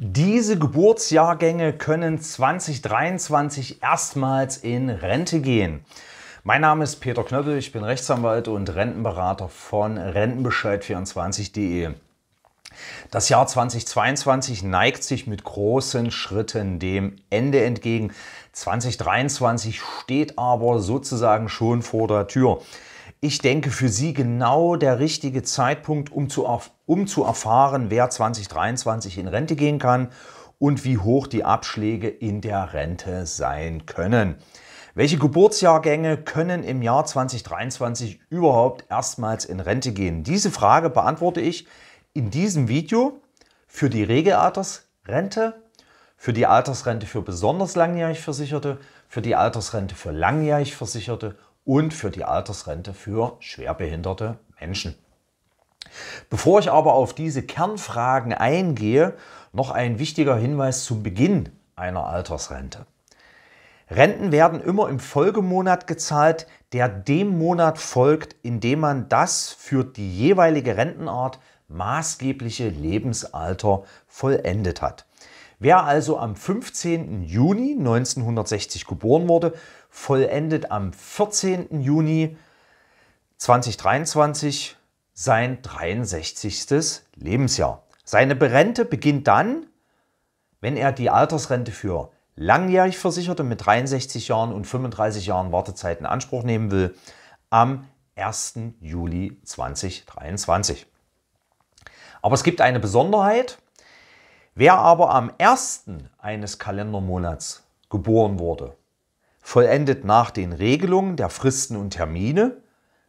Diese Geburtsjahrgänge können 2023 erstmals in Rente gehen. Mein Name ist Peter Knöppel, ich bin Rechtsanwalt und Rentenberater von Rentenbescheid24.de. Das Jahr 2022 neigt sich mit großen Schritten dem Ende entgegen. 2023 steht aber sozusagen schon vor der Tür ich denke, für Sie genau der richtige Zeitpunkt, um zu, um zu erfahren, wer 2023 in Rente gehen kann und wie hoch die Abschläge in der Rente sein können. Welche Geburtsjahrgänge können im Jahr 2023 überhaupt erstmals in Rente gehen? Diese Frage beantworte ich in diesem Video für die Regelaltersrente, für die Altersrente für besonders langjährig Versicherte, für die Altersrente für langjährig Versicherte und für die Altersrente für schwerbehinderte Menschen. Bevor ich aber auf diese Kernfragen eingehe, noch ein wichtiger Hinweis zum Beginn einer Altersrente. Renten werden immer im Folgemonat gezahlt, der dem Monat folgt, in dem man das für die jeweilige Rentenart maßgebliche Lebensalter vollendet hat. Wer also am 15. Juni 1960 geboren wurde, vollendet am 14. Juni 2023 sein 63. Lebensjahr. Seine Rente beginnt dann, wenn er die Altersrente für langjährig Versicherte mit 63 Jahren und 35 Jahren Wartezeit in Anspruch nehmen will, am 1. Juli 2023. Aber es gibt eine Besonderheit. Wer aber am 1. eines Kalendermonats geboren wurde vollendet nach den Regelungen der Fristen und Termine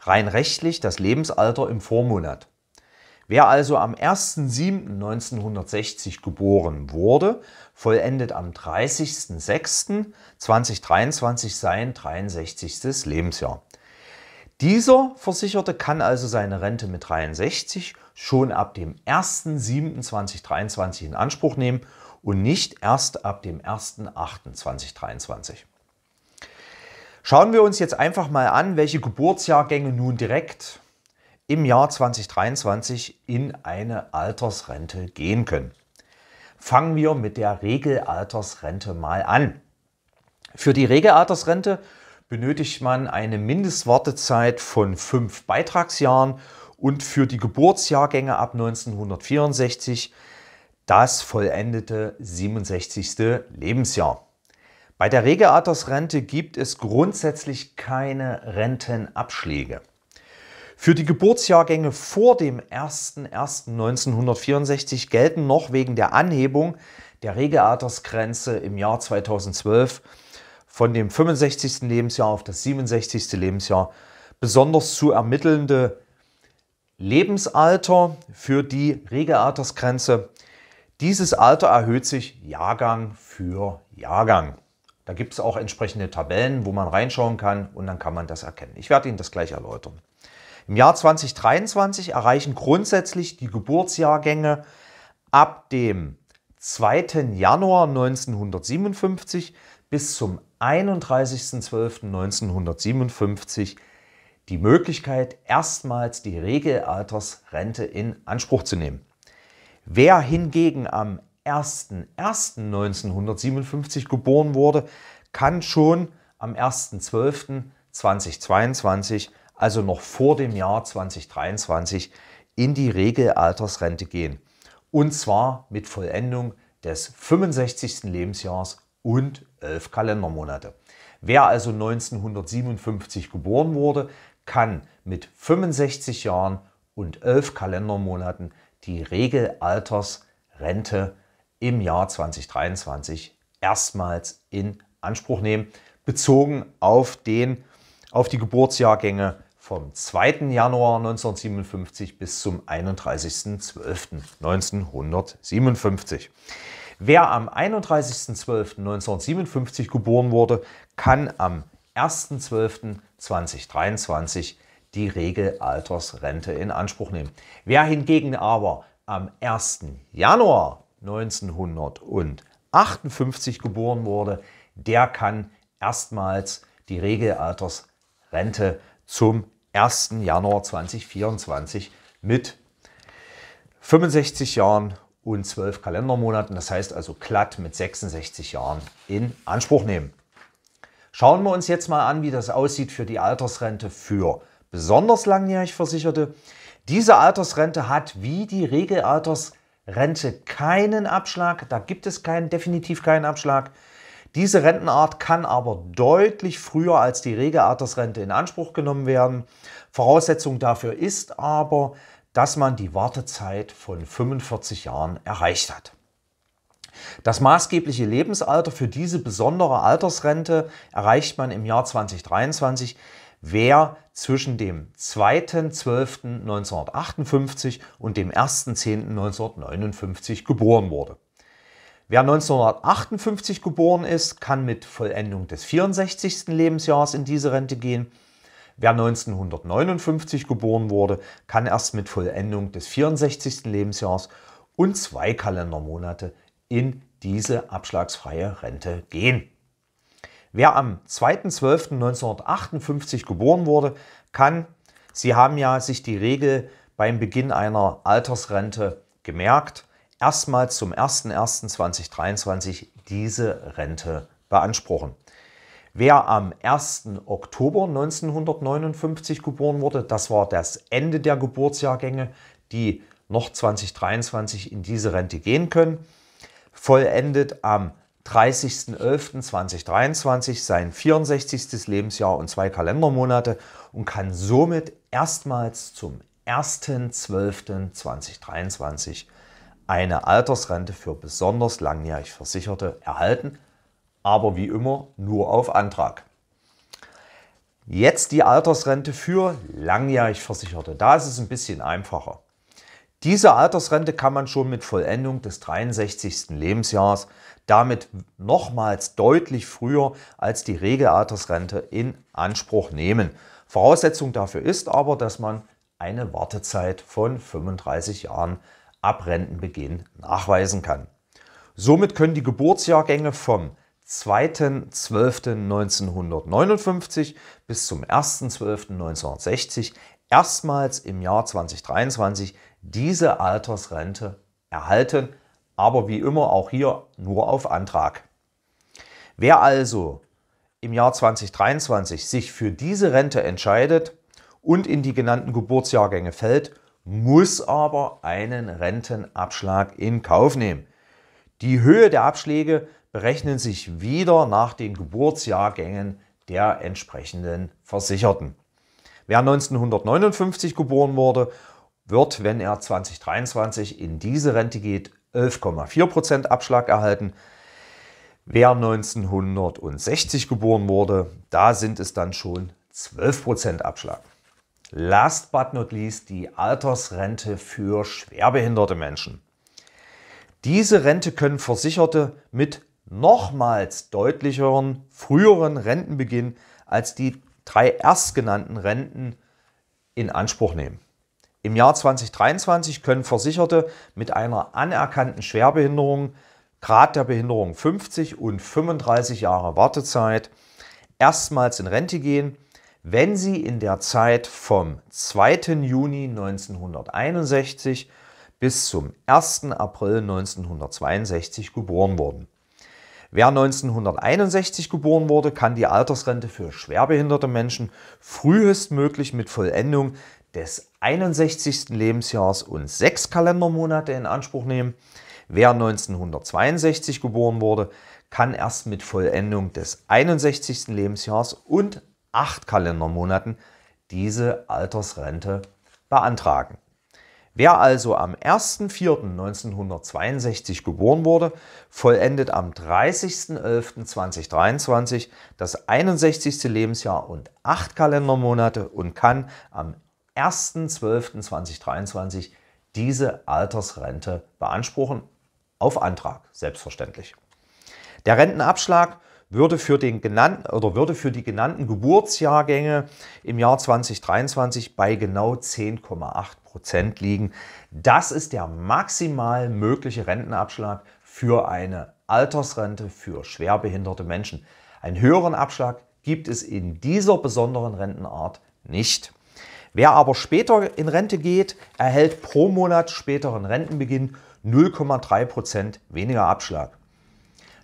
rein rechtlich das Lebensalter im Vormonat. Wer also am 1.7.1960 geboren wurde, vollendet am 30.06.2023 sein 63. Lebensjahr. Dieser Versicherte kann also seine Rente mit 63 schon ab dem 1.7.2023 in Anspruch nehmen und nicht erst ab dem 1.8.2023. Schauen wir uns jetzt einfach mal an, welche Geburtsjahrgänge nun direkt im Jahr 2023 in eine Altersrente gehen können. Fangen wir mit der Regelaltersrente mal an. Für die Regelaltersrente benötigt man eine Mindestwartezeit von fünf Beitragsjahren und für die Geburtsjahrgänge ab 1964 das vollendete 67. Lebensjahr. Bei der Regelaltersrente gibt es grundsätzlich keine Rentenabschläge. Für die Geburtsjahrgänge vor dem 01.01.1964 gelten noch wegen der Anhebung der Regelaltersgrenze im Jahr 2012 von dem 65. Lebensjahr auf das 67. Lebensjahr besonders zu ermittelnde Lebensalter für die Regelaltersgrenze. Dieses Alter erhöht sich Jahrgang für Jahrgang. Da gibt es auch entsprechende Tabellen, wo man reinschauen kann und dann kann man das erkennen. Ich werde Ihnen das gleich erläutern. Im Jahr 2023 erreichen grundsätzlich die Geburtsjahrgänge ab dem 2. Januar 1957 bis zum 31.12.1957 die Möglichkeit, erstmals die Regelaltersrente in Anspruch zu nehmen. Wer hingegen am 1.1.1957 geboren wurde, kann schon am 1.12.2022, also noch vor dem Jahr 2023, in die Regelaltersrente gehen. Und zwar mit Vollendung des 65. Lebensjahrs und 11 Kalendermonate. Wer also 1957 geboren wurde, kann mit 65 Jahren und 11 Kalendermonaten die Regelaltersrente im Jahr 2023 erstmals in Anspruch nehmen, bezogen auf, den, auf die Geburtsjahrgänge vom 2. Januar 1957 bis zum 31.12.1957. Wer am 31.12.1957 geboren wurde, kann am 1.12.2023 die Regelaltersrente in Anspruch nehmen. Wer hingegen aber am 1. Januar 1958 geboren wurde, der kann erstmals die Regelaltersrente zum 1. Januar 2024 mit 65 Jahren und 12 Kalendermonaten, das heißt also glatt mit 66 Jahren in Anspruch nehmen. Schauen wir uns jetzt mal an, wie das aussieht für die Altersrente für besonders langjährig Versicherte. Diese Altersrente hat wie die Regelaltersrente Rente keinen Abschlag, da gibt es keinen, definitiv keinen Abschlag. Diese Rentenart kann aber deutlich früher als die Regelaltersrente in Anspruch genommen werden. Voraussetzung dafür ist aber, dass man die Wartezeit von 45 Jahren erreicht hat. Das maßgebliche Lebensalter für diese besondere Altersrente erreicht man im Jahr 2023, wer zwischen dem 2.12.1958 und dem 1.10.1959 geboren wurde. Wer 1958 geboren ist, kann mit Vollendung des 64. Lebensjahres in diese Rente gehen. Wer 1959 geboren wurde, kann erst mit Vollendung des 64. Lebensjahres und zwei Kalendermonate in diese abschlagsfreie Rente gehen. Wer am 2.12.1958 geboren wurde, kann, Sie haben ja sich die Regel beim Beginn einer Altersrente gemerkt, erstmals zum 01.01.2023 diese Rente beanspruchen. Wer am 1. Oktober 1959 geboren wurde, das war das Ende der Geburtsjahrgänge, die noch 2023 in diese Rente gehen können, vollendet am 30.11.2023 sein 64. Lebensjahr und zwei Kalendermonate und kann somit erstmals zum 1.12.2023 eine Altersrente für besonders langjährig Versicherte erhalten, aber wie immer nur auf Antrag. Jetzt die Altersrente für langjährig Versicherte. Da ist es ein bisschen einfacher. Diese Altersrente kann man schon mit Vollendung des 63. Lebensjahres, damit nochmals deutlich früher als die Regelaltersrente, in Anspruch nehmen. Voraussetzung dafür ist aber, dass man eine Wartezeit von 35 Jahren ab Rentenbeginn nachweisen kann. Somit können die Geburtsjahrgänge vom 2.12.1959 bis zum 1.12.1960 erstmals im Jahr 2023 diese Altersrente erhalten, aber wie immer auch hier nur auf Antrag. Wer also im Jahr 2023 sich für diese Rente entscheidet und in die genannten Geburtsjahrgänge fällt, muss aber einen Rentenabschlag in Kauf nehmen. Die Höhe der Abschläge berechnen sich wieder nach den Geburtsjahrgängen der entsprechenden Versicherten. Wer 1959 geboren wurde wird, wenn er 2023 in diese Rente geht, 11,4% Abschlag erhalten. Wer 1960 geboren wurde, da sind es dann schon 12% Abschlag. Last but not least die Altersrente für schwerbehinderte Menschen. Diese Rente können Versicherte mit nochmals deutlicheren früheren Rentenbeginn als die drei erstgenannten Renten in Anspruch nehmen. Im Jahr 2023 können Versicherte mit einer anerkannten Schwerbehinderung, Grad der Behinderung 50 und 35 Jahre Wartezeit, erstmals in Rente gehen, wenn sie in der Zeit vom 2. Juni 1961 bis zum 1. April 1962 geboren wurden. Wer 1961 geboren wurde, kann die Altersrente für schwerbehinderte Menschen frühestmöglich mit Vollendung des 61. Lebensjahres und sechs Kalendermonate in Anspruch nehmen. Wer 1962 geboren wurde, kann erst mit Vollendung des 61. Lebensjahres und acht Kalendermonaten diese Altersrente beantragen. Wer also am 1.4.1962 geboren wurde, vollendet am 30.11.2023 das 61. Lebensjahr und acht Kalendermonate und kann am 1.12.2023 diese Altersrente beanspruchen, auf Antrag selbstverständlich. Der Rentenabschlag würde für, den genannten, oder würde für die genannten Geburtsjahrgänge im Jahr 2023 bei genau 10,8 Prozent liegen. Das ist der maximal mögliche Rentenabschlag für eine Altersrente für schwerbehinderte Menschen. Einen höheren Abschlag gibt es in dieser besonderen Rentenart nicht. Wer aber später in Rente geht, erhält pro Monat späteren Rentenbeginn 0,3% Prozent weniger Abschlag.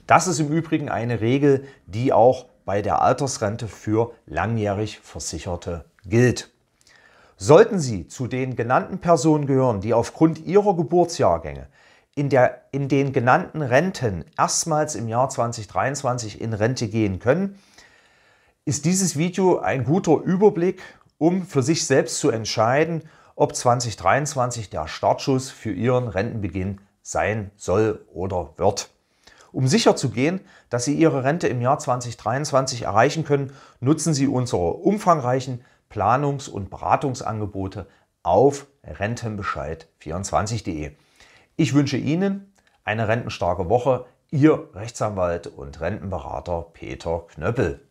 Das ist im Übrigen eine Regel, die auch bei der Altersrente für langjährig Versicherte gilt. Sollten Sie zu den genannten Personen gehören, die aufgrund ihrer Geburtsjahrgänge in, der, in den genannten Renten erstmals im Jahr 2023 in Rente gehen können, ist dieses Video ein guter Überblick um für sich selbst zu entscheiden, ob 2023 der Startschuss für ihren Rentenbeginn sein soll oder wird. Um sicherzugehen, dass Sie Ihre Rente im Jahr 2023 erreichen können, nutzen Sie unsere umfangreichen Planungs- und Beratungsangebote auf rentenbescheid24.de. Ich wünsche Ihnen eine rentenstarke Woche. Ihr Rechtsanwalt und Rentenberater Peter Knöppel.